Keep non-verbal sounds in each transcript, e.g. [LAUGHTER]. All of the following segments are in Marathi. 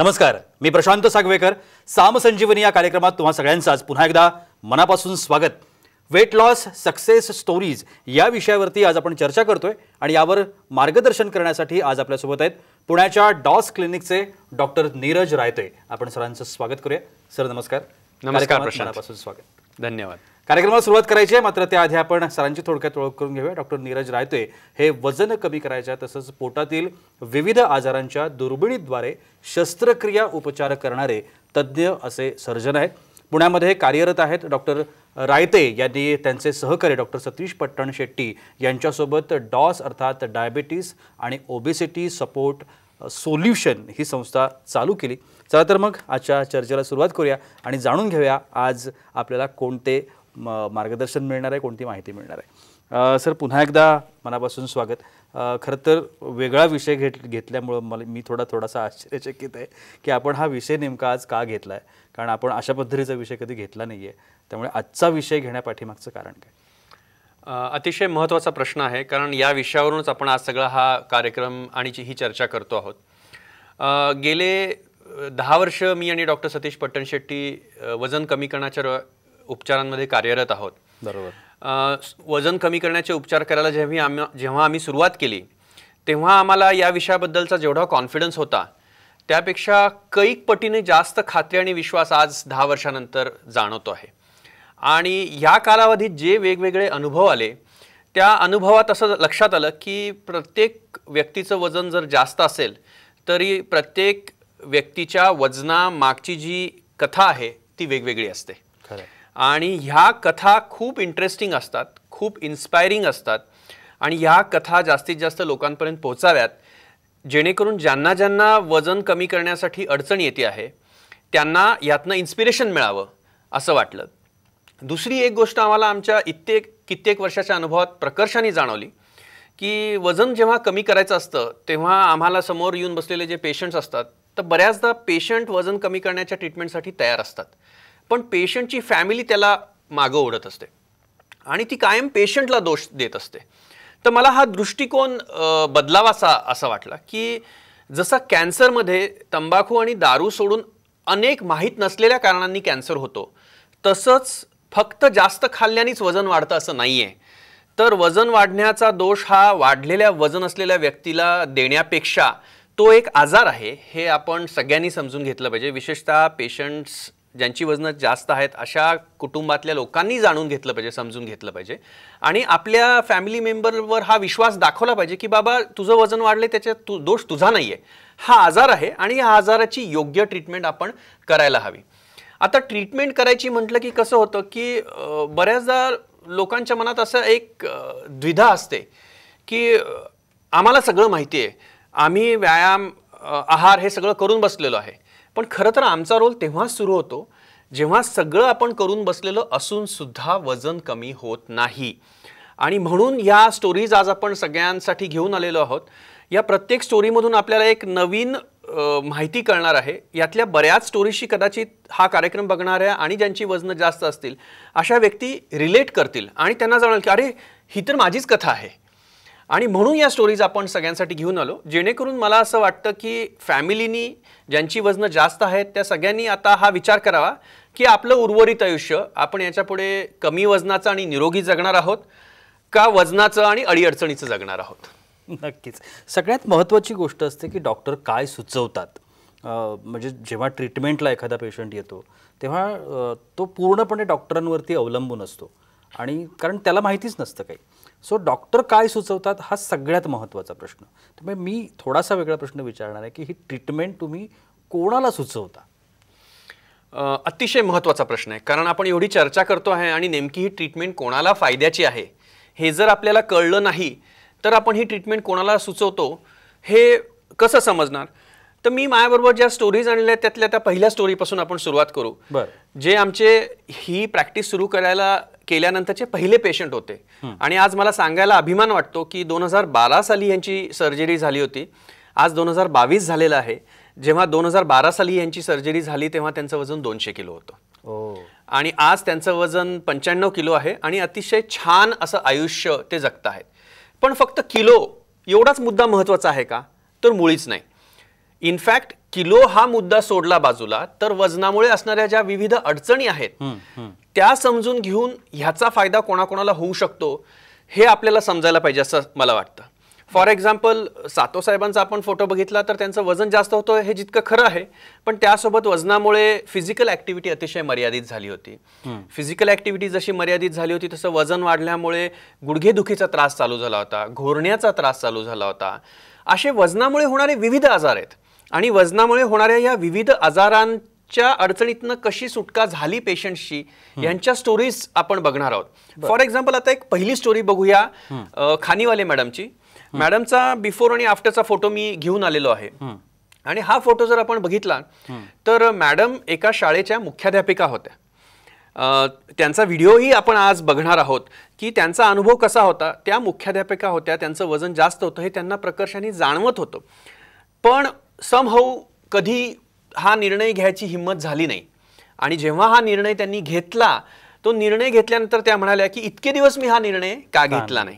नमस्कार मी प्रशांत सागवेकर सामसंजीवनी या कार्यक्रमात तुम्हा सगळ्यांचं आज पुन्हा एकदा मनापासून स्वागत वेट लॉस सक्सेस स्टोरीज या विषयावरती आज आपण चर्चा करतोय आणि यावर मार्गदर्शन करण्यासाठी आज आपल्यासोबत आहेत पुण्याच्या डॉस क्लिनिकचे डॉक्टर नीरज रायते आपण सरांचं स्वागत करूया सर नमस्कार नमस्कार मनापासून स्वागत धन्यवाद कार्यक्रमाला सुरुवात करायची आहे मात्र त्याआधी आपण सरांची थोडक्यात ओळख करून घेऊया डॉक्टर नीरज रायते हे वजन कमी करायच्या तसंच पोटातील विविध आजारांच्या दुर्बिणीद्वारे शस्त्रक्रिया उपचार करणारे तज्ज्ञ असे सर्जन आहेत पुण्यामध्ये कार्यरत आहेत डॉक्टर रायते यांनी त्यांचे सहकारी डॉक्टर सतीश पट्टण शेट्टी यांच्यासोबत डॉस अर्थात डायबिटीस आणि ओबेसिटी सपोर्ट सोल्युशन ही संस्था चालू केली चला तर मग आजच्या चर्चेला सुरुवात करूया आणि जाणून घेऊया आज आपल्याला कोणते मार्गदर्शन मिळणार आहे कोणती माहिती मिळणार आहे सर पुन्हा एकदा मनापासून स्वागत खरं तर वेगळा विषय घेत घेतल्यामुळं मला मी थोडा थोडासा आश्चर्यचकित आहे की आपण हा विषय नेमका आज का घेतला आहे कारण आपण अशा पद्धतीचा विषय कधी घेतला नाही आहे त्यामुळे आजचा विषय घेण्यापाठीमागचं कारण काय अतिशय महत्त्वाचा प्रश्न आहे कारण या विषयावरूनच आपण आज सगळा हा कार्यक्रम आणि ही चर्चा करतो आहोत गेले दहा वर्ष मी आणि डॉक्टर सतीश पट्टणशेट्टी वजन कमी करण्याच्या उपचारांमध्ये कार्यरत आहोत बरोबर वजन कमी करण्याचे उपचार करायला जेव्हा आम्ही जेव्हा आम्ही सुरुवात केली तेव्हा आम्हाला या विषयाबद्दलचा जेवढा कॉन्फिडन्स होता त्यापेक्षा कैक पटीने जास्त खात्री आणि विश्वास आज दहा वर्षानंतर जाणवतो आहे आणि ह्या कालावधीत जे वेगवेगळे अनुभव आले त्या अनुभवात असं लक्षात आलं की प्रत्येक व्यक्तीचं वजन जर जास्त असेल तरी प्रत्येक व्यक्तीच्या वजनामागची जी कथा आहे ती वेगवेगळी असते खरं आणि ह्या कथा खूप इंटरेस्टिंग असतात खूप इन्स्पायरिंग असतात आणि ह्या कथा जास्तीत जास्त लोकांपर्यंत पोहोचाव्यात जेणेकरून ज्यांना ज्यांना वजन कमी करण्यासाठी अडचण येते आहे त्यांना यातनं इन्स्पिरेशन मिळावं असं वाटलं दुसरी एक गोष्ट आम्हाला आमच्या इत्येक कित्येक वर्षाच्या अनुभवात प्रकर्षाने जाणवली की वजन जेव्हा कमी करायचं असतं तेव्हा आम्हाला समोर येऊन बसलेले जे पेशंट्स असतात तर बऱ्याचदा पेशंट वजन कमी करण्याच्या ट्रीटमेंटसाठी तयार असतात पण पेशंटची फॅमिली त्याला मागं ओढत असते आणि ती कायम पेशंटला दोष देत असते तर मला हा दृष्टिकोन बदलावासा असा वाटला की जसा कॅन्सरमध्ये तंबाखू आणि दारू सोडून अनेक माहीत नसलेल्या कारणांनी कॅन्सर होतो तसंच फक्त जास्त खाल्ल्यानेच वजन वाढतं असं नाही आहे तर वजन वाढण्याचा दोष हा वाढलेल्या वजन असलेल्या व्यक्तीला देण्यापेक्षा तो एक आजार आहे हे आपण सगळ्यांनी समजून घेतलं पाहिजे विशेषतः पेशंट्स ज्यांची वजनं जास्त आहेत अशा कुटुंबातल्या लोकांनी जाणून घेतलं पाहिजे समजून घेतलं पाहिजे आणि आपल्या फॅमिली मेंबरवर हा विश्वास दाखवला पाहिजे की बाबा तुझं वजन वाढले त्याच्यात तू तु, दोष तुझा नाही आहे हा आजार आहे आणि या आजाराची योग्य ट्रीटमेंट आपण करायला हवी आता ट्रीटमेंट करायची म्हटलं की कसं होतं की बऱ्याचदा लोकांच्या मनात असं एक द्विधा असते की आम्हाला सगळं माहिती आहे आम्ही व्यायाम आहार हे सगळं करून बसलेलो आहे पण खरं तर आमचा रोल तेव्हा सुरू होतो जेव्हा सगळं आपण करून बसलेलं असूनसुद्धा वजन कमी होत नाही आणि म्हणून या स्टोरीज आज आपण सगळ्यांसाठी घेऊन आलेलो आहोत या प्रत्येक स्टोरीमधून आपल्याला एक नवीन माहिती कळणार आहे यातल्या बऱ्याच स्टोरीशी कदाचित हा कार्यक्रम बघणाऱ्या आणि ज्यांची वजनं जास्त असतील अशा व्यक्ती रिलेट करतील आणि त्यांना जाणवेल की अरे ही तर माझीच कथा आहे आणि म्हणून या स्टोरीज आपण सगळ्यांसाठी घेऊन आलो जेणेकरून मला असं वाटतं की फॅमिलीनी ज्यांची वजनं जास्त आहेत त्या सगळ्यांनी आता हा विचार करावा की आपलं उर्वरित आयुष्य आपण याच्यापुढे कमी वजनाचं आणि निरोगी जगणार आहोत का वजनाचं आणि अडीअडचणीचं जगणार आहोत नक्कीच सगळ्यात महत्त्वाची गोष्ट असते की डॉक्टर काय सुचवतात म्हणजे जेव्हा ट्रीटमेंटला एखादा पेशंट येतो तेव्हा तो पूर्णपणे डॉक्टरांवरती अवलंबून असतो आणि कारण त्याला माहितीच नसतं काही सो डॉक्टर काय सुचवतात हा सगळ्यात महत्त्वाचा प्रश्न त्यामुळे मी थोडासा वेगळा प्रश्न विचारणार आहे की ही ट्रीटमेंट तुम्ही कोणाला सुचवता अतिशय महत्त्वाचा प्रश्न आहे कारण आपण एवढी चर्चा करतो आहे आणि नेमकी ही ट्रीटमेंट कोणाला फायद्याची आहे हे जर आपल्याला कळलं नाही तर आपण ही ट्रीटमेंट कोणाला सुचवतो हे कसं समजणार तर मी माझ्याबरोबर ज्या स्टोरीज आणल्या आहेत त्यातल्या त्या पहिल्या स्टोरीपासून आपण सुरुवात करू जे आमचे ही प्रॅक्टिस सुरू करायला केल्यानंतरचे पहिले पेशंट होते आणि आज मला सांगायला अभिमान वाटतो की दोन हजार बारा साली यांची सर्जरी झाली होती आज दोन हजार बावीस झालेलं आहे जेव्हा दोन हजार बारा साली यांची सर्जरी झाली तेव्हा त्यांचं वजन दोनशे किलो होतं आणि आज त्यांचं वजन पंच्याण्णव किलो आहे आणि अतिशय छान असं आयुष्य ते जगत आहेत पण फक्त किलो एवढाच मुद्दा महत्त्वाचा आहे का तर मुळीच नाही इनफॅक्ट किलो हा मुद्दा सोडला बाजूला तर वजनामुळे असणाऱ्या ज्या विविध अडचणी आहेत त्या समजून घेऊन ह्याचा फायदा कोणाकोणाला होऊ शकतो हे आपल्याला समजायला पाहिजे असं मला वाटतं फॉर एक्झाम्पल सातोसाहेबांचा आपण फोटो बघितला तर त्यांचं वजन जास्त होतं हे जितकं खरं आहे पण त्यासोबत वजनामुळे फिजिकल ॲक्टिव्हिटी अतिशय मर्यादित झाली होती फिजिकल ॲक्टिव्हिटी जशी मर्यादित झाली होती तसं वजन वाढल्यामुळे गुडघेदुखीचा त्रास चालू झाला होता घोरण्याचा त्रास चालू झाला होता असे वजनामुळे होणारे विविध आजार आहेत आणि वजनामुळे होणाऱ्या या विविध आजारां च्या अडचणीतनं कशी सुटका झाली पेशंटशी यांच्या स्टोरीज आपण बघणार आहोत फॉर एक्झाम्पल आता एक पहिली स्टोरी बघूया खानीवाले मॅडमची मॅडमचा बिफोर आणि आफ्टरचा फोटो मी घेऊन आलेलो आहे आणि हा फोटो जर आपण बघितला तर मॅडम एका शाळेच्या मुख्याध्यापिका होत्या त्यांचा व्हिडिओही आपण आज बघणार आहोत की त्यांचा अनुभव कसा होता त्या मुख्याध्यापिका होत्या त्यांचं वजन जास्त होतं हे त्यांना प्रकर्षाने जाणवत होतं पण समहाऊ कधी हा निर्णय घ्यायची हिंमत झाली नाही आणि जेव्हा हा निर्णय त्यांनी घेतला तो निर्णय घेतल्यानंतर त्या म्हणाल्या की इतके दिवस मी हा निर्णय का घेतला नाही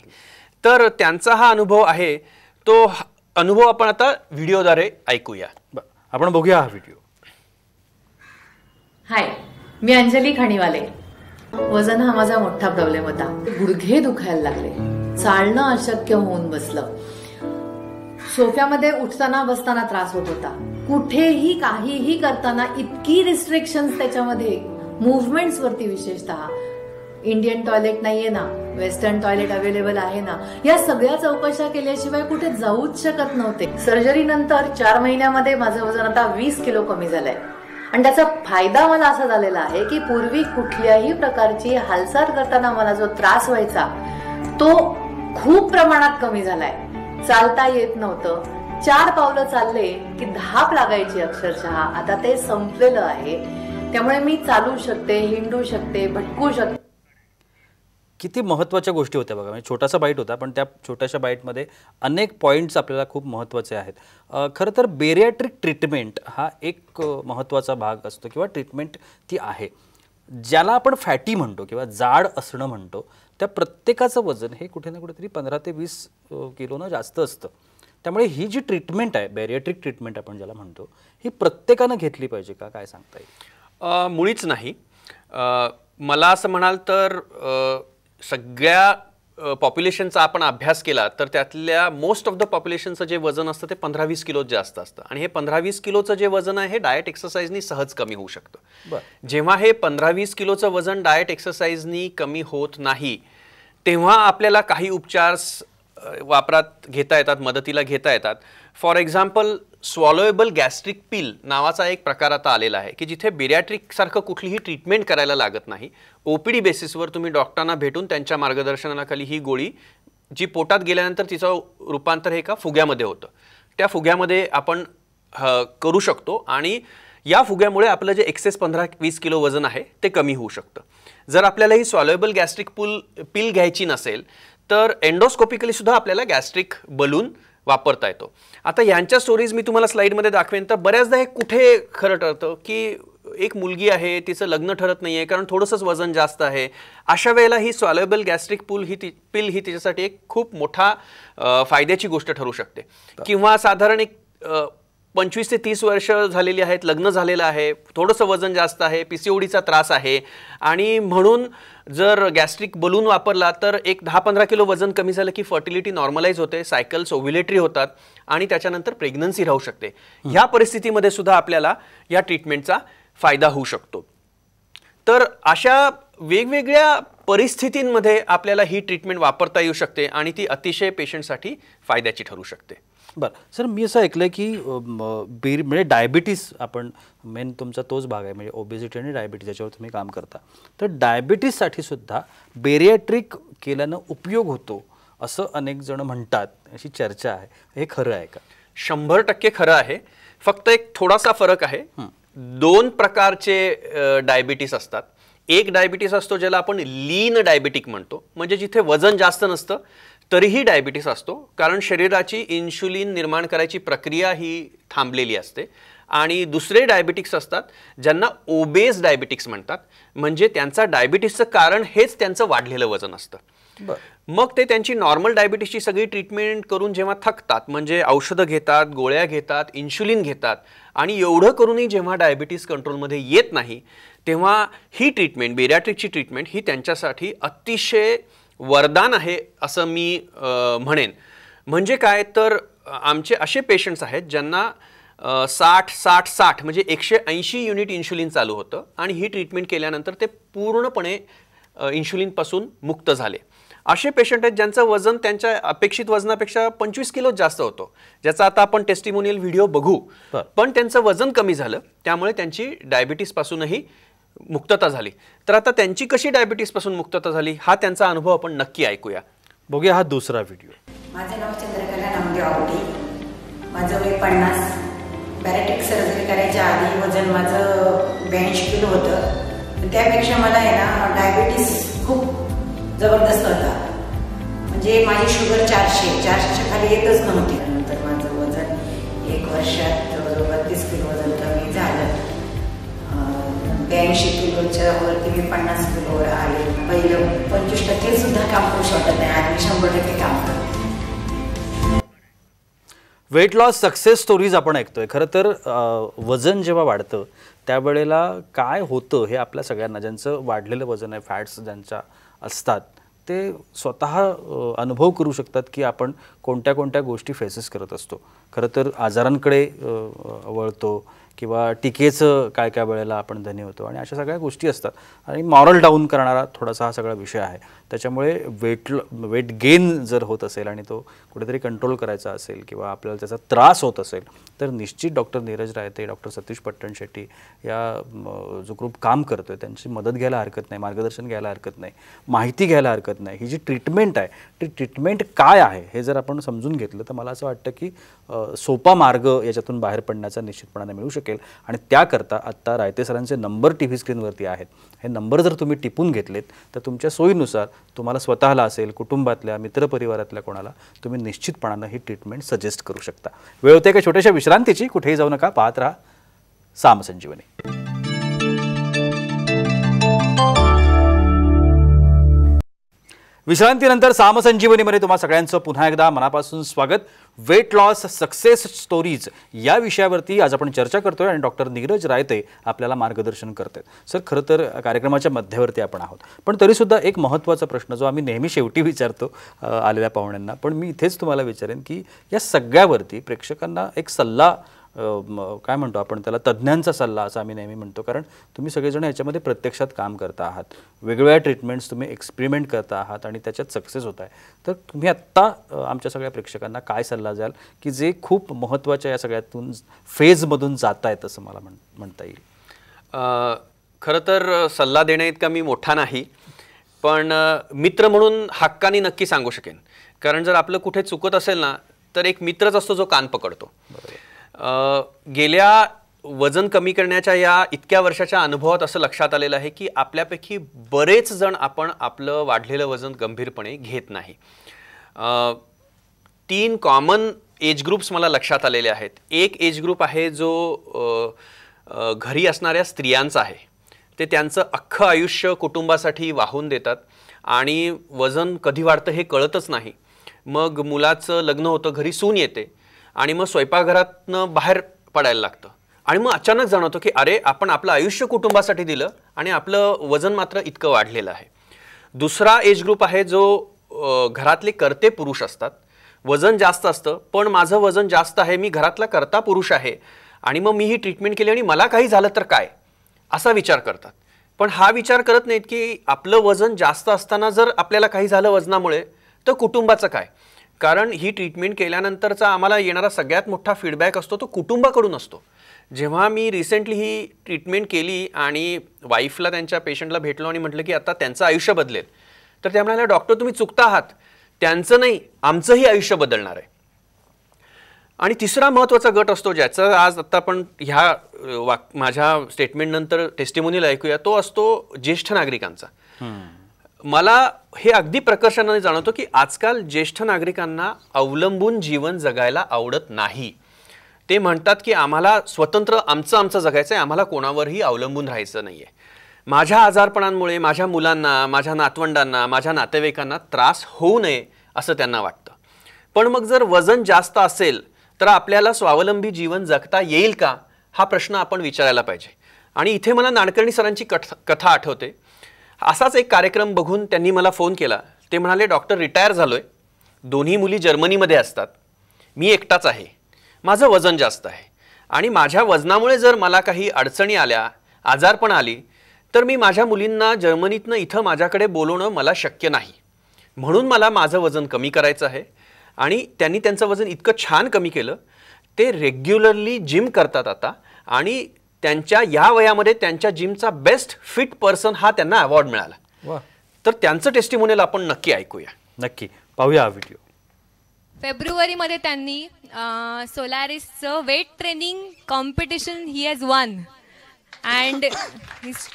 तर त्यांचा हा अनुभव आहे तो अनुभव आपण आता व्हिडिओद्वारे ऐकूया आपण बघूया हा व्हिडिओ हाय मी अंजली खाणीवाले वजन हा माझा मोठा प्रॉब्लेम होता गुडघे दुखायला लागले चालणं अशक्य होऊन बसलं सोफ्यामध्ये उठताना बसताना त्रास होत होता कुठेही काहीही करताना इतकी रिस्ट्रिक्शन त्याच्यामध्ये मुवमेंट्स वरती विशेषतः इंडियन टॉयलेट नाहीये ना वेस्टर्न टॉयलेट अवेलेबल आहे ना या सगळ्या चौकशा केल्याशिवाय कुठे जाऊच शकत नव्हते सर्जरी नंतर चार महिन्यामध्ये माझं वजन आता वीस किलो कमी झालंय आणि त्याचा फायदा मला असा झालेला आहे की पूर्वी कुठल्याही प्रकारची हालचाल करताना मला जो त्रास व्हायचा तो खूप प्रमाणात कमी झालाय चालता येत नव्हतं चार पावलं चालले की धाप लागायची अक्षरशः आता ते संपलेलं आहे त्यामुळे मी चालू शकते हिंडू शकते भटकू शकते किती महत्त्वाच्या गोष्टी होत्या बघा म्हणजे छोटासा बाईट होता पण त्या छोट्याशा बाईटमध्ये अनेक पॉईंट्स आपल्याला खूप महत्त्वाचे आहेत खरं तर बेरियाट्रिक ट्रीटमेंट हा एक महत्त्वाचा भाग असतो किंवा ट्रीटमेंट ती आहे ज्याला आपण फॅटी म्हणतो किंवा जाड असणं म्हणतो त्या प्रत्येकाचं वजन हे कुठे ना कुठेतरी पंधरा ते वीस किलोनं जास्त असतं त्यामुळे ही जी ट्रीटमेंट आहे बॅरिएट्रिक ट्रीटमेंट आपण ज्याला म्हणतो ही प्रत्येकानं घेतली पाहिजे का काय सांगता येईल मुळीच नाही मला असं म्हणाल तर सगळ्या पॉप्युलेशनचा आपण अभ्यास केला तर त्यातल्या मोस्ट ऑफ द पॉप्युलेशनचं जे वजन असतं ते पंधरा वीस किलो जास्त असतं आणि हे पंधरा वीस किलोचं जे वजन आहे हे डाएट एक्सरसाइजनी सहज कमी होऊ शकतं जेव्हा हे पंधरा वीस किलोचं वजन डाएट एक्सरसाइजनी कमी होत नाही तेव्हा आपल्याला काही उपचार वापरात घेता येतात मदतीला घेता येतात for example swallowable gastric pill नावाचा एक प्रकार आता आलेला आहे की जिथे बिरॅट्रिकसारखं कुठलीही ट्रीटमेंट करायला लागत नाही ओपीडी बेसिसवर तुम्ही डॉक्टरांना भेटून त्यांच्या मार्गदर्शनाखाली ही गोळी जी पोटात गेल्यानंतर तिचं रूपांतर हे का फुग्यामध्ये होतं त्या फुग्यामध्ये आपण करू शकतो आणि या फुग्यामुळे आपलं जे एक्सेस पंधरा वीस किलो वजन आहे ते कमी होऊ शकतं जर आपल्याला ही स्वॉलोएबल गॅस्ट्रिक पूल पिल घ्यायची नसेल तर एंडोस्कोपिकली सुद्धा आपल्याला गॅस्ट्रिक बलून वापरता येतो आता यांच्या स्टोरीज मी तुम्हाला स्लाईडमध्ये दाखवेन तर बऱ्याचदा हे कुठे खरं ठरतं की एक मुलगी आहे तिचं लग्न ठरत नाही आहे कारण थोडंसंच वजन जास्त आहे अशा वेळेला ही सॉलेबल गॅस्ट्रिक पूल ही ती पिल ही तिच्यासाठी एक खूप मोठा फायद्याची गोष्ट ठरू शकते किंवा साधारण एक पंचवीस ते तीस वर्ष झालेली आहेत लग्न झालेलं आहे थोडंसं वजन जास्त आहे पी सी त्रास आहे आणि म्हणून जर गॅस्ट्रिक बलून वापरला तर एक दहा पंधरा किलो वजन कमी झालं की फर्टिलिटी नॉर्मलाइज होते सायकल्स ओव्हिलेटरी होतात आणि त्याच्यानंतर प्रेग्नन्सी राहू शकते ह्या परिस्थितीमध्ये सुद्धा आपल्याला या ट्रीटमेंटचा फायदा होऊ शकतो तर अशा वेगवेगळ्या परिस्थितींमध्ये आपल्याला ही ट्रीटमेंट वापरता येऊ शकते आणि ती अतिशय पेशंटसाठी फायद्याची ठरू शकते बरं सर मी असं ऐकलं की बीर म्हणजे डायबिटीस आपण मेन तुमचा तोच भाग आहे म्हणजे ओबेसिटी आणि डायबिटीस याच्यावर तुम्ही काम करता तर डायबिटीससाठी सुद्धा बेरियाट्रिक केल्यानं उपयोग होतो असं अनेक जण म्हणतात अशी चर्चा आहे हे खरं आहे का शंभर टक्के खरं आहे फक्त एक थोडासा फरक आहे दोन प्रकारचे डायबिटीस असतात एक डायबिटीस असतो ज्याला आपण लीन डायबिटिक म्हणतो म्हणजे जिथे वजन जास्त नसतं तरीही डायबिटीस असतो कारण शरीराची इन्शुलिन निर्माण करायची प्रक्रिया ही थांबलेली असते आणि दुसरे डायबिटिक्स असतात ज्यांना ओबेस डायबिटिक्स म्हणतात म्हणजे त्यांचा डायबिटीसचं कारण हेच त्यांचं वाढलेलं वजन असतं मग ते त्यांची नॉर्मल डायबिटीसची सगळी ट्रीटमेंट करून जेव्हा थकतात म्हणजे औषधं घेतात गोळ्या घेतात इन्शुलिन घेतात आणि एवढं करूनही जेव्हा डायबिटीस कंट्रोलमध्ये येत नाही तेव्हा ही ट्रीटमेंट बेरॅट्रिकची ट्रीटमेंट ही त्यांच्यासाठी अतिशय वरदान आहे असं मी म्हणेन म्हणजे काय तर आमचे असे पेशंट्स आहेत ज्यांना साठ साठ साठ म्हणजे एकशे ऐंशी युनिट इन्शुलिन चालू होतं आणि ही ट्रीटमेंट केल्यानंतर ते पूर्णपणे इन्शुलिनपासून मुक्त झाले असे पेशंट आहेत ज्यांचं वजन त्यांच्या अपेक्षित वजनापेक्षा पंचवीस किलो जास्त होतो ज्याचा आता आपण टेस्टिमोनियल व्हिडिओ बघू पण त्यांचं वजन कमी झालं त्यामुळे त्यांची डायबिटीसपासूनही मुक्तता झाली तर आता त्यांची कशी डायबिटीसपासून मुक्तता झाली हा त्यांचा अनुभव आपण नक्की ऐकूया बघूया हा दुसरा व्हिडिओ माझं नाव चंद्रकला नामदेव आवडे माझं वय पन्नास बॅरेटिक सर्जरी करायच्या आधी वजन माझं ब्याऐंशी किलो होतं त्यापेक्षा मला आहे ना डायबिटीस खूप जबरदस्त होता म्हणजे माझी शुगर चारशे चारशेच्या खाली येतच नव्हती नंतर माझं वजन एक वर्षात ऐंशी किलोच्या वरती मी पन्नास किलोवर आले पहिलं पंचवीस टक्के सुद्धा काम करू शकत नाही आधी शंभर टक्के काम करतो वेट लॉस सक्सेस स्टोरीज आपण ऐकतोय खरं तर वजन जेव्हा वाढतं त्यावेळेला काय होतं हे आपल्या सगळ्यांना ज्यांचं वाढलेलं वजन आहे फॅट्स ज्यांच्या असतात ते स्वतः अनुभव करू शकतात की आपण कोणत्या कोणत्या गोष्टी फेसेस करत असतो खरं तर आजारांकडे वळतो किंवा टीकेचं काय काय वेळेला आपण धनी होतो आणि अशा सगळ्या गोष्टी असतात आणि मॉरल डाऊन करणारा थोडासा हा सगळा विषय आहे त्याच्यामुळे वेट वेट गेन जर होत असेल आणि तो कुठेतरी कंट्रोल करायचा असेल किंवा आपल्याला त्याचा त्रास होत असेल तर निश्चित डॉक्टर नीरज रायते डॉक्टर सतीश पट्टण शेट्टी या जो ग्रुप काम करतो आहे त्यांची मदत घ्यायला हरकत नाही मार्गदर्शन घ्यायला हरकत नाही माहिती घ्यायला हरकत नाही ही जी ट्रीटमेंट आहे ती ट्रीटमेंट काय आहे हे जर आपण समजून घेतलं तर मला असं वाटतं की सोपा मार्ग याच्यातून बाहेर पडण्याचा निश्चितपणाने मिळू शकतो शकेल आणि त्याकरता आत्ता रायते सरांचे नंबर टी व्ही स्क्रीनवरती आहेत हे नंबर जर तुम्ही टिपून घेतलेत तर तुमच्या सोयीनुसार तुम्हाला स्वतःला असेल कुटुंबातल्या मित्रपरिवारातल्या कोणाला तुम्ही निश्चितपणानं ही ट्रीटमेंट सजेस्ट करू शकता वेळ होते एका छोट्याशा विश्रांतीची कुठेही जाऊ नका पाहत राहा सामसंजीवनी विश्रांतीनंतर सामसंजीवनीमध्ये तुम्हाला सगळ्यांचं पुन्हा एकदा मनापासून स्वागत वेट लॉस सक्सेस स्टोरीज या विषयावरती आज आपण चर्चा करतोय आणि डॉक्टर नीरज रायते आपल्याला मार्गदर्शन करतात सर खरं तर कार्यक्रमाच्या मध्यवर्ती आपण आहोत पण तरीसुद्धा एक महत्त्वाचा प्रश्न जो आम्ही नेहमी शेवटी विचारतो आलेल्या पाहुण्यांना पण मी इथेच तुम्हाला विचारेन की या सगळ्यावरती प्रेक्षकांना एक सल्ला काय म्हणतो आपण त्याला तज्ज्ञांचा सल्ला असा आम्ही नेहमी म्हणतो कारण तुम्ही सगळेजण याच्यामध्ये प्रत्यक्षात काम करता आहात वेगवेगळ्या ट्रीटमेंट्स तुम्ही एक्सपेरिमेंट करता आहात आणि त्याच्यात सक्सेस होत आहे तर तुम्ही आत्ता आमच्या सगळ्या प्रेक्षकांना काय सल्ला द्याल की जे खूप महत्त्वाच्या या सगळ्यातून फेजमधून जात आहेत असं मला म्हण म्हणता येईल खरं तर सल्ला देणं इतका मी मोठा नाही पण मित्र म्हणून हक्काने नक्की सांगू शकेन कारण जर आपलं कुठे चुकत असेल ना तर एक मित्रच असतो जो कान पकडतो गेल्या वजन कमी करण्याच्या या इतक्या वर्षाच्या अनुभवात असं लक्षात आलेलं आहे की आपल्यापैकी बरेच जण आपण आपलं वाढलेलं वजन गंभीरपणे घेत नाही तीन कॉमन एज ग्रुप्स मला लक्षात आलेले आहेत एक एज ग्रुप आहे जो घरी असणाऱ्या स्त्रियांचा आहे ते त्यांचं अख्खं आयुष्य कुटुंबासाठी वाहून देतात आणि वजन कधी वाढतं हे कळतच नाही मग मुलाचं लग्न होतं घरी सून येते आणि मग स्वयंपाकघरातनं बाहेर पडायला लागतं आणि मग अचानक जाणवतो की अरे आपण आपलं आयुष्य कुटुंबासाठी दिलं आणि आपलं वजन मात्र इतकं वाढलेलं आहे दुसरा एज ग्रुप आहे जो घरातले करते पुरुष असतात वजन जास्त असतं पण माझं वजन जास्त आहे मी घरातला करता पुरुष आहे आणि मग मी ही ट्रीटमेंट केली आणि मला काही झालं तर काय असा विचार करतात पण हा विचार करत नाहीत की आपलं वजन जास्त असताना जर आपल्याला काही झालं वजनामुळे तर कुटुंबाचं काय कारण ही ट्रीटमेंट केल्यानंतरचा आम्हाला येणारा सगळ्यात मोठा फीडबॅक असतो तो कुटुंबाकडून असतो जेव्हा मी रिसेंटली ही ट्रीटमेंट केली आणि वाईफला त्यांच्या पेशंटला भेटलो आणि म्हटलं की आता त्यांचं आयुष्य बदलेल तर त्या म्हणाल्या डॉक्टर तुम्ही चुकता आहात त्यांचं नाही आमचंही आयुष्य बदलणार आहे आणि तिसरा महत्त्वाचा गट असतो ज्याचा आज आत्ता आपण ह्या वाक माझ्या स्टेटमेंटनंतर टेस्टिमोनीला ऐकूया तो असतो ज्येष्ठ नागरिकांचा मला हे अगदी प्रकर्षाने जाणवतो की आजकाल ज्येष्ठ नागरिकांना अवलंबून जीवन जगायला आवडत नाही ते म्हणतात की आम्हाला स्वतंत्र आमचं आमचं जगायचं आहे आम्हाला कोणावरही अवलंबून राहायचं नाही आहे माझ्या आजारपणांमुळे माझ्या मुलांना माझ्या नातवंडांना माझ्या नातेवाईकांना त्रास होऊ नये असं त्यांना वाटतं पण मग जर वजन जास्त असेल तर आपल्याला स्वावलंबी जीवन जगता येईल का हा प्रश्न आपण विचारायला पाहिजे आणि इथे मला नाणकर्णी सरांची कथ कथा आठवते असाच एक कार्यक्रम बघून त्यांनी मला फोन केला ते म्हणाले डॉक्टर रिटायर झालो आहे दोन्ही मुली जर्मनीमध्ये असतात मी एकटाच आहे माझं वजन जास्त आहे आणि माझ्या वजनामुळे जर मला काही अडचणी आल्या आजारपण आली तर मी माझ्या मुलींना जर्मनीतनं इथं माझ्याकडे बोलवणं मला शक्य नाही म्हणून मला माझं वजन कमी करायचं आहे आणि त्यांनी त्यांचं वजन इतकं छान कमी केलं ते रेग्युलरली जिम करतात आता आणि त्यांच्या या वयामध्ये त्यांच्या जिमचा बेस्ट फिट पर्सन हा त्यांना अवॉर्ड मिळाला तर त्यांचं टेस्टिमोनियल आपण नक्की ऐकूया नक्की पाहूया हा व्हिडिओ फेब्रुवारीमध्ये त्यांनी सोलारिसचं weight training competition he has won and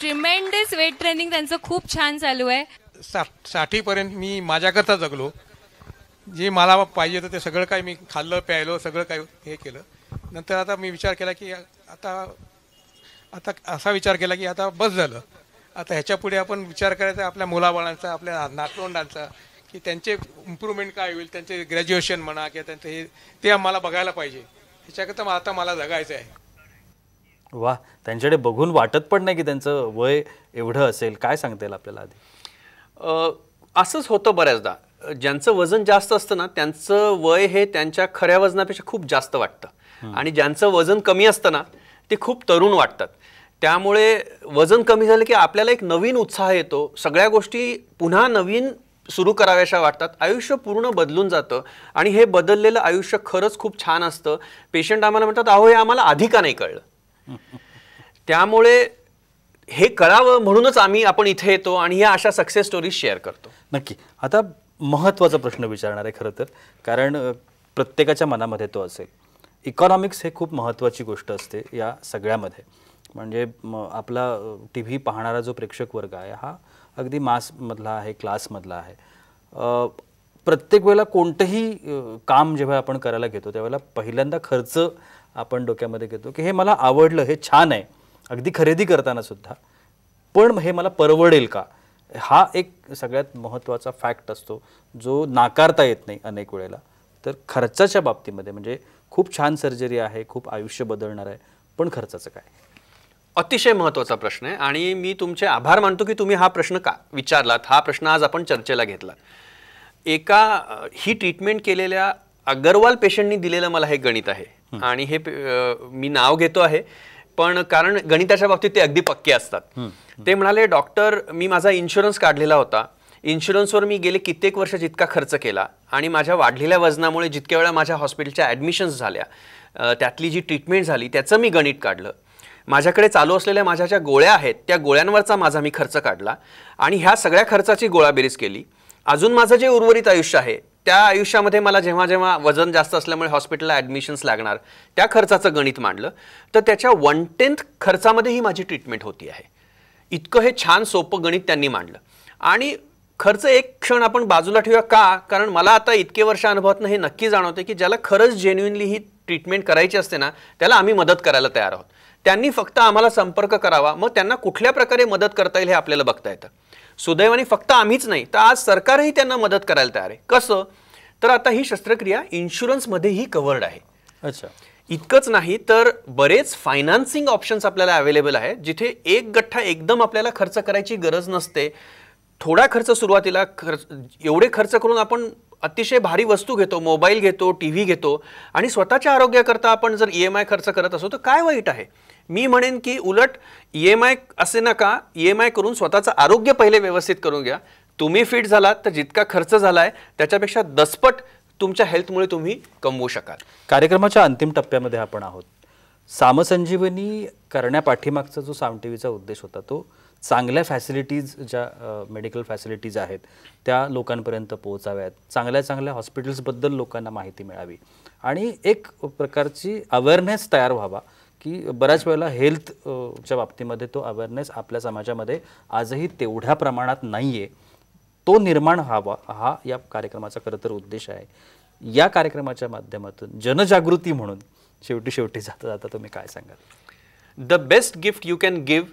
tremendous weight training त्यांचं खूप छान चालू आहे साठीपर्यंत मी माझ्याकरता जगलो जे मला पाहिजे होतं ते सगळं काय मी खाल्लं प्यायलो सगळं काय हे केलं नंतर आता मी विचार केला की आता आता असा विचार केला की आता बस झालं आता ह्याच्या पुढे आपण विचार करायचा आपल्या मुलाबाळांचा आपल्या नातवंडांचा की त्यांचे इम्प्रूव्हमेंट काय होईल त्यांचे ग्रॅज्युएशन म्हणा किंवा त्यांचं हे ते आम्हाला बघायला पाहिजे ह्याच्याकरता आता मला जगायचं आहे वा त्यांच्याकडे बघून वाटत पण नाही की त्यांचं वय एवढं असेल काय सांगता येईल आपल्याला आधी असंच होतं बऱ्याचदा ज्यांचं वजन जास्त असतं ना त्यांचं वय हे त्यांच्या खऱ्या वजनापेक्षा खूप जास्त वाटतं आणि ज्यांचं वजन कमी असतं ना ते खूप तरुण वाटतात त्यामुळे वजन कमी झालं की आपल्याला एक नवीन उत्साह येतो सगळ्या गोष्टी पुन्हा नवीन सुरू कराव्याशा वाटतात आयुष्य पूर्ण बदलून जातं आणि हे बदललेलं आयुष्य खरंच खूप छान असतं पेशंट आम्हाला म्हणतात अहो हे आम्हाला आधी का नाही कळलं [LAUGHS] त्यामुळे हे कळावं म्हणूनच आम्ही आपण इथे येतो आणि ह्या अशा सक्सेस स्टोरीज शेअर करतो नक्की आता महत्त्वाचा प्रश्न विचारणार आहे खरं तर कारण प्रत्येकाच्या मनामध्ये तो असेल इकॉनॉमिक्स हे खूप महत्त्वाची गोष्ट असते या सगळ्यामध्ये म्हणजे आपला टी व्ही पाहणारा जो प्रेक्षक वर्ग आहे हा अगदी मासमधला आहे क्लासमधला आहे प्रत्येक वेळेला कोणतंही काम जेव्हा आपण करायला घेतो त्यावेळेला पहिल्यांदा खर्च आपण डोक्यामध्ये घेतो की हे मला आवडलं हे छान आहे अगदी खरेदी करतानासुद्धा पण हे मला परवडेल का हा एक सगळ्यात महत्त्वाचा फॅक्ट असतो जो नाकारता येत नाही अनेक वेळेला तर खर्चाच्या बाबतीमध्ये म्हणजे खूप छान सर्जरी आहे खूप आयुष्य बदलणार आहे पण खर्चाचं काय अतिशय महत्त्वाचा प्रश्न आहे आणि मी तुमचे आभार मानतो की तुम्ही हा प्रश्न का विचारलात हा प्रश्न आज आपण चर्चेला घेतला एका ही ट्रीटमेंट केलेल्या अगरवाल पेशंटनी दिलेलं मला हे गणित आहे आणि हे मी नाव घेतो आहे पण कारण गणिताच्या बाबतीत ते अगदी पक्के असतात ते म्हणाले डॉक्टर मी माझा इन्शुरन्स काढलेला होता इन्शुरन्सवर मी गेले कित्येक वर्ष जितका खर्च केला आणि माझ्या वाढलेल्या वजनामुळे जितक्या वेळा माझ्या हॉस्पिटलच्या ॲडमिशन्स झाल्या त्यातली जी ट्रीटमेंट झाली त्याचं मी गणित काढलं माझ्याकडे चालू असलेल्या माझ्या ज्या गोळ्या आहेत त्या गोळ्यांवरचा माझा मी खर्च काढला आणि ह्या सगळ्या खर्चाची गोळाबेरीज केली अजून माझं जे उर्वरित आयुष्य आहे त्या आयुष्यामध्ये मला जेव्हा जेव्हा वजन जास्त असल्यामुळे हॉस्पिटलला ॲडमिशन्स लागणार त्या खर्चाचं गणित मांडलं तर त्याच्या वन टेन्थ खर्चामध्ये ही माझी ट्रीटमेंट होती आहे इतकं हे छान सोपं गणित त्यांनी मांडलं आणि खर्च एक क्षण आपण बाजूला ठेवूया का कारण मला आता इतके वर्ष अनुभवात हे नक्की जाणवते की ज्याला खरंच जेन्युनली ही ट्रीटमेंट करायची असते ना त्याला आम्ही मदत करायला तयार आहोत त्यांनी फक्त आम्हाला संपर्क करावा मग त्यांना कुठल्या प्रकारे मदत करता येईल हे आपल्याला बघता येतं सुदैवाने फक्त आम्हीच नाही तर आज सरकारही त्यांना मदत करायला तयार आहे कसं तर आता ही शस्त्रक्रिया इन्शुरन्समध्येही कवर्ड आहे अच्छा इतकंच नाही तर बरेच फायनान्सिंग ऑप्शन्स आपल्याला अवेलेबल आहेत जिथे एक गठ्ठा एकदम आपल्याला खर्च करायची गरज नसते थोडा खर्च सुरुवातीला खर्च एवढे खर्च करून आपण अतिशय भारी वस्तू घेतो मोबाईल घेतो टी व्ही घेतो आणि स्वतःच्या आरोग्याकरता आपण जर ई एम आय खर्च करत असो तर काय वाईट आहे मी म्हणेन की उलट ई एम आय असे नका ई एम आय करून स्वतःचं आरोग्य पहिले व्यवस्थित करून घ्या तुम्ही फिट झालात तर जितका खर्च झाला आहे त्याच्यापेक्षा दसपट तुमच्या हेल्थमुळे तुम्ही कमवू शकाल कार्यक्रमाच्या अंतिम टप्प्यामध्ये आपण आहोत सामसंजीवनी करण्यापाठीमागचा जो साम टी व्हीचा उद्देश होता तो चांगल्या फॅसिलिटीज ज्या मेडिकल फॅसिलिटीज आहेत त्या लोकांपर्यंत पोहोचाव्यात चांगल्या चांगल्या हॉस्पिटल्सबद्दल लोकांना माहिती मिळावी आणि एक प्रकारची अवेअरनेस तयार व्हावा की बऱ्याच वेळेला हेल्थच्या बाबतीमध्ये तो अवेअरनेस आपल्या समाजामध्ये आजही तेवढ्या प्रमाणात नाही आहे तो निर्माण व्हावा हा या कार्यक्रमाचा खरं तर उद्देश आहे या कार्यक्रमाच्या माध्यमातून जनजागृती म्हणून शेवटी शेवटी जाता जाता तुम्ही काय सांगाल the best gift you can give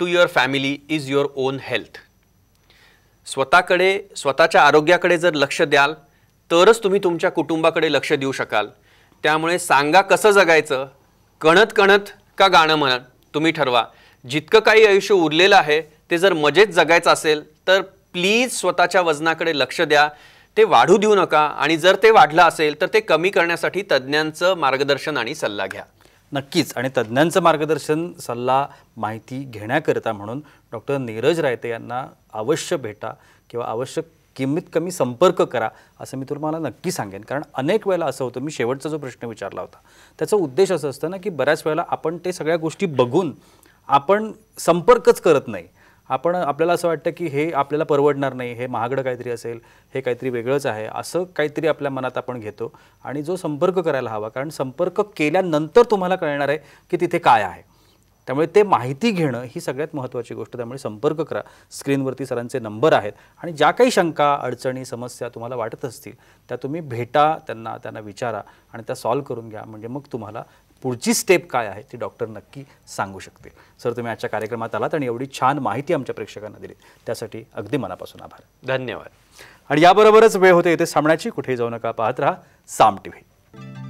to your family is your own health स्वतःकडे स्वतःच्या आरोग्याकडे जर लक्ष द्याल तरच तुम्ही तुमच्या कुटुंबाकडे लक्ष देऊ शकाल त्यामुळे सांगा कसं जगायचं कणत कणत का गाणं म्हणा तुम्ही ठरवा जितकं काही आयुष्य उरलेलं आहे ते जर मजेत जगायचं असेल तर प्लीज स्वतःच्या वजनाकडे लक्ष द्या ते वाढू देऊ नका आणि जर ते वाढलं असेल तर ते कमी करण्यासाठी तज्ज्ञांचं मार्गदर्शन आणि सल्ला घ्या नक्कीच आणि तज्ज्ञांचं मार्गदर्शन सल्ला माहिती घेण्याकरिता म्हणून डॉक्टर नीरज रायते यांना अवश्य भेटा किंवा अवश्य किमित कमी संपर्क करा असं मी तुम्हाला नक्की सांगेन कारण अनेक वेळेला असं होतं मी शेवटचा जो प्रश्न विचारला होता त्याचा उद्देश असं असतं ना की बऱ्याच वेळेला आपण ते सगळ्या गोष्टी बघून आपण संपर्कच करत नाही आपण आपल्याला असं वाटतं की हे आपल्याला परवडणार नाही हे महागडं काहीतरी असेल हे काहीतरी वेगळंच आहे असं काहीतरी आपल्या मनात आपण घेतो आणि जो संपर्क करायला हवा कारण संपर्क केल्यानंतर तुम्हाला कळणार आहे की तिथे काय आहे त्यामुळे ते माहिती घेणं ही सगळ्यात महत्त्वाची गोष्ट त्यामुळे संपर्क करा स्क्रीनवरती सरांचे नंबर आहेत आणि ज्या काही शंका अडचणी समस्या तुम्हाला वाटत असतील त्या तुम्ही भेटा त्यांना त्यांना विचारा आणि त्या सॉल्व्ह करून घ्या म्हणजे मग तुम्हाला पुढची स्टेप काय आहे ती डॉक्टर नक्की सांगू शकते सर तुम्ही आजच्या कार्यक्रमात आलात आणि एवढी छान माहिती आमच्या प्रेक्षकांना दिली त्यासाठी अगदी मनापासून आभार धन्यवाद आणि याबरोबरच वेळ होते इथे सामण्याची कुठेही जाऊ नका पाहत राहा साम टी व्ही